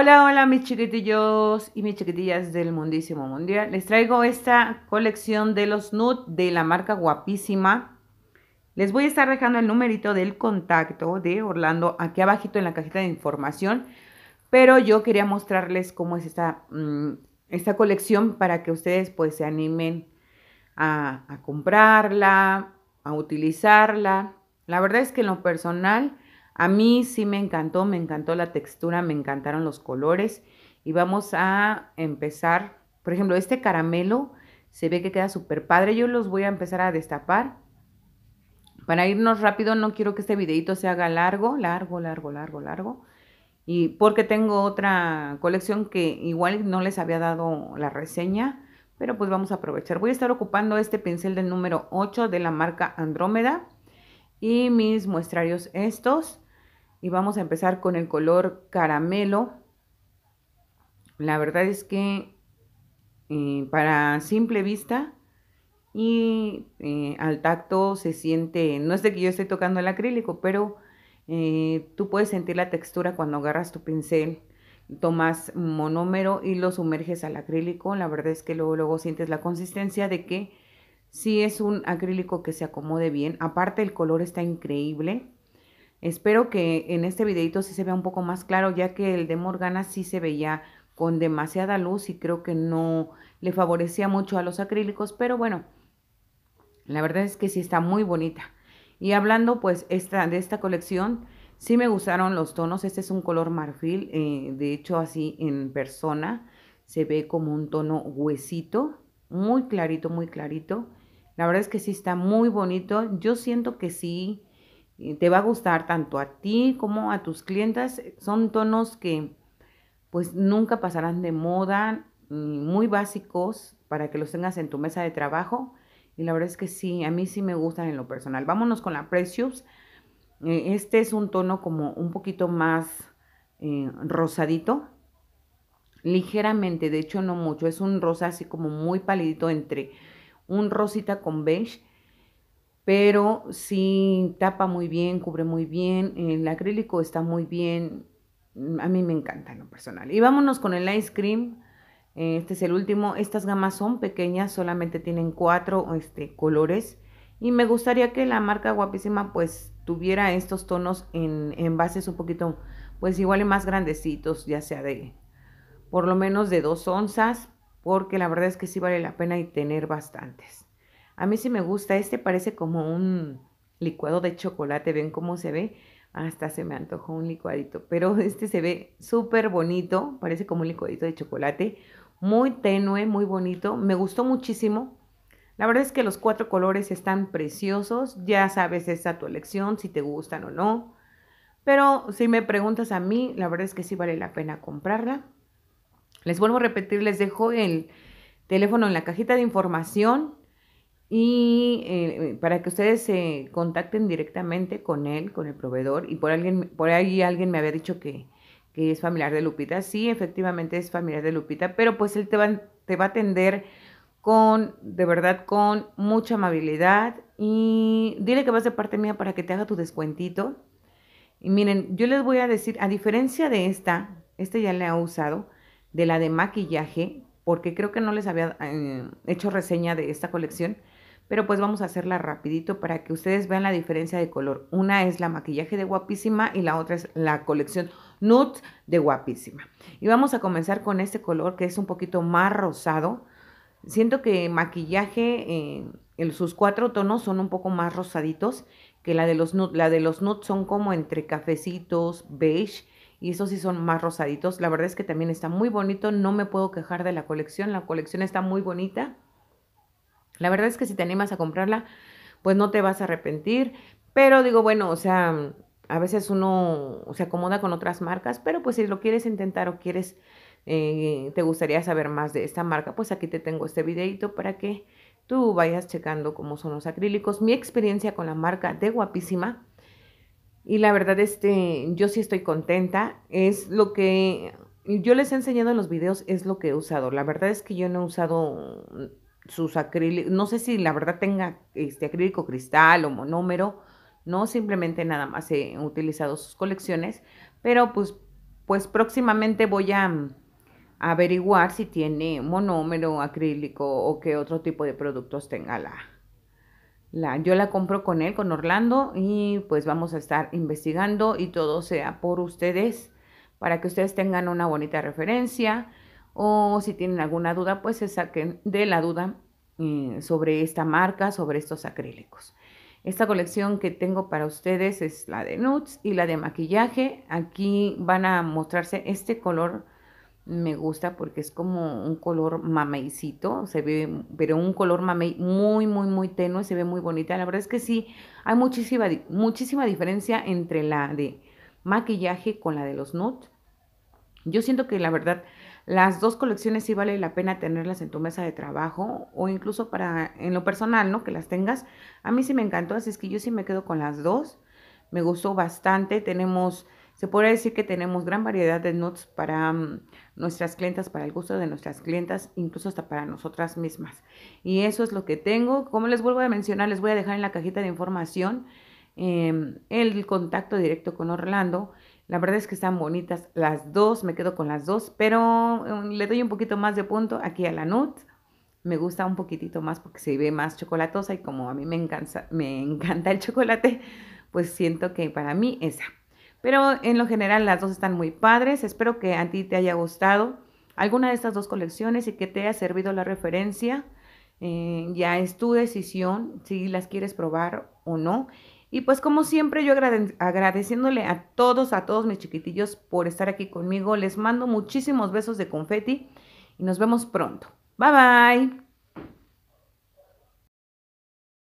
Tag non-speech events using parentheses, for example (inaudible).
Hola, hola mis chiquitillos y mis chiquitillas del mundísimo mundial. Les traigo esta colección de los nude de la marca guapísima. Les voy a estar dejando el numerito del contacto de Orlando aquí abajito en la cajita de información. Pero yo quería mostrarles cómo es esta, mm, esta colección para que ustedes pues se animen a, a comprarla, a utilizarla. La verdad es que en lo personal a mí sí me encantó, me encantó la textura, me encantaron los colores y vamos a empezar, por ejemplo, este caramelo se ve que queda súper padre, yo los voy a empezar a destapar. Para irnos rápido, no quiero que este videito se haga largo, largo, largo, largo, largo. Y porque tengo otra colección que igual no les había dado la reseña, pero pues vamos a aprovechar. Voy a estar ocupando este pincel del número 8 de la marca Andrómeda y mis muestrarios estos y vamos a empezar con el color caramelo. La verdad es que eh, para simple vista y eh, al tacto se siente, no es de que yo esté tocando el acrílico, pero eh, tú puedes sentir la textura cuando agarras tu pincel, tomas monómero y lo sumerges al acrílico. La verdad es que luego, luego sientes la consistencia de que sí es un acrílico que se acomode bien. Aparte el color está increíble Espero que en este videito sí se vea un poco más claro, ya que el de Morgana sí se veía con demasiada luz y creo que no le favorecía mucho a los acrílicos, pero bueno, la verdad es que sí está muy bonita. Y hablando pues esta, de esta colección, sí me gustaron los tonos, este es un color marfil, eh, de hecho así en persona se ve como un tono huesito, muy clarito, muy clarito. La verdad es que sí está muy bonito, yo siento que sí te va a gustar tanto a ti como a tus clientas. Son tonos que pues nunca pasarán de moda, muy básicos para que los tengas en tu mesa de trabajo. Y la verdad es que sí, a mí sí me gustan en lo personal. Vámonos con la Precious. Eh, este es un tono como un poquito más eh, rosadito, ligeramente, de hecho no mucho, es un rosa así como muy palidito entre un rosita con beige pero sí tapa muy bien, cubre muy bien, el acrílico está muy bien, mm, a mí me encanta lo personal. Y vámonos con el ice cream, eh, este es el último, estas gamas son pequeñas, solamente tienen cuatro este, colores y me gustaría que la marca guapísima pues tuviera estos tonos en envases un poquito pues igual y más grandecitos, ya sea de por lo menos de dos onzas, porque la verdad es que sí vale la pena y tener bastantes. A mí sí me gusta. Este parece como un licuado de chocolate. ¿Ven cómo se ve? Hasta se me antojó un licuadito. Pero (laughs) este se ve súper bonito. Parece como un licuadito de chocolate. Muy tenue, muy bonito. Me gustó muchísimo. La verdad es que los cuatro colores están preciosos. Ya sabes, esta tu elección, si te gustan o no. Pero si me preguntas a mí, la verdad es que sí vale la pena comprarla. Les vuelvo a repetir, les dejo el teléfono en la cajita de información y eh, para que ustedes se contacten directamente con él, con el proveedor. Y por, alguien, por ahí alguien me había dicho que, es familiar de Lupita. Sí, efectivamente es familiar de Lupita, pero pues él te va, te va a atender con, de verdad, con mucha amabilidad. Y dile que vas de parte mía para que te haga tu descuentito. Y miren, yo les voy a decir, a diferencia de esta, esta ya la he usado, de la de maquillaje, porque creo que no les había eh, hecho reseña de esta colección pero pues vamos a hacerla rapidito para que ustedes vean la diferencia de color. Una es la maquillaje de guapísima y la otra es la colección nude de guapísima. Y vamos a comenzar con este color que es un poquito más rosado. Siento que maquillaje, en eh, sus cuatro tonos son un poco más rosaditos que la de los nude. La de los nude son como entre cafecitos, beige y esos sí son más rosaditos. La verdad es que también está muy bonito, no me puedo quejar de la colección, la colección está muy bonita. La verdad es que si te animas a comprarla, pues no te vas a arrepentir. Pero digo, bueno, o sea, a veces uno se acomoda con otras marcas, pero pues si lo quieres intentar o quieres, eh, te gustaría saber más de esta marca, pues aquí te tengo este videito para que tú vayas checando cómo son los acrílicos. Mi experiencia con la marca de Guapísima. Y la verdad, este, yo sí estoy contenta. Es lo que yo les he enseñado en los videos, es lo que he usado. La verdad es que yo no he usado sus acrílicos, no sé si la verdad tenga este acrílico cristal o monómero, no simplemente nada más he utilizado sus colecciones, pero pues, pues próximamente voy a, mm, averiguar si tiene monómero, acrílico o qué otro tipo de productos tenga la, la, yo la compro con él, con Orlando, y pues vamos a estar investigando y todo sea por ustedes, para que ustedes tengan una bonita referencia o si tienen alguna duda, pues se saquen de la duda eh, sobre esta marca, sobre estos acrílicos. Esta colección que tengo para ustedes es la de nudes y la de maquillaje. Aquí van a mostrarse este color. Me gusta porque es como un color mameycito. se ve, pero un color mamey muy, muy, muy tenue, se ve muy bonita. La verdad es que sí, hay muchísima, muchísima diferencia entre la de maquillaje con la de los nudes. Yo siento que la verdad las dos colecciones sí vale la pena tenerlas en tu mesa de trabajo o incluso para en lo personal, ¿no? Que las tengas. A mí sí me encantó, así es que yo sí me quedo con las dos. Me gustó bastante. Tenemos, se podría decir que tenemos gran variedad de notes para mm, nuestras clientas, para el gusto de nuestras clientas, incluso hasta para nosotras mismas. Y eso es lo que tengo. Como les vuelvo a mencionar, les voy a dejar en la cajita de información em, el contacto directo con Orlando la verdad es que están bonitas las dos, me quedo con las dos, pero um, le doy un poquito más de punto aquí a la Nut. Me gusta un poquitito más porque se ve más chocolatosa y como a mí me encanta, el chocolate, pues siento que para mí esa. Pero en lo general las dos están muy padres, espero que a ti te haya gustado alguna de estas dos colecciones y que te haya servido la referencia. Eh, ya es tu decisión si las quieres probar o no. Y pues como siempre yo agradeciéndole a todos, a todos mis chiquitillos por estar aquí conmigo. Les mando muchísimos besos de confeti y nos vemos pronto. Bye bye.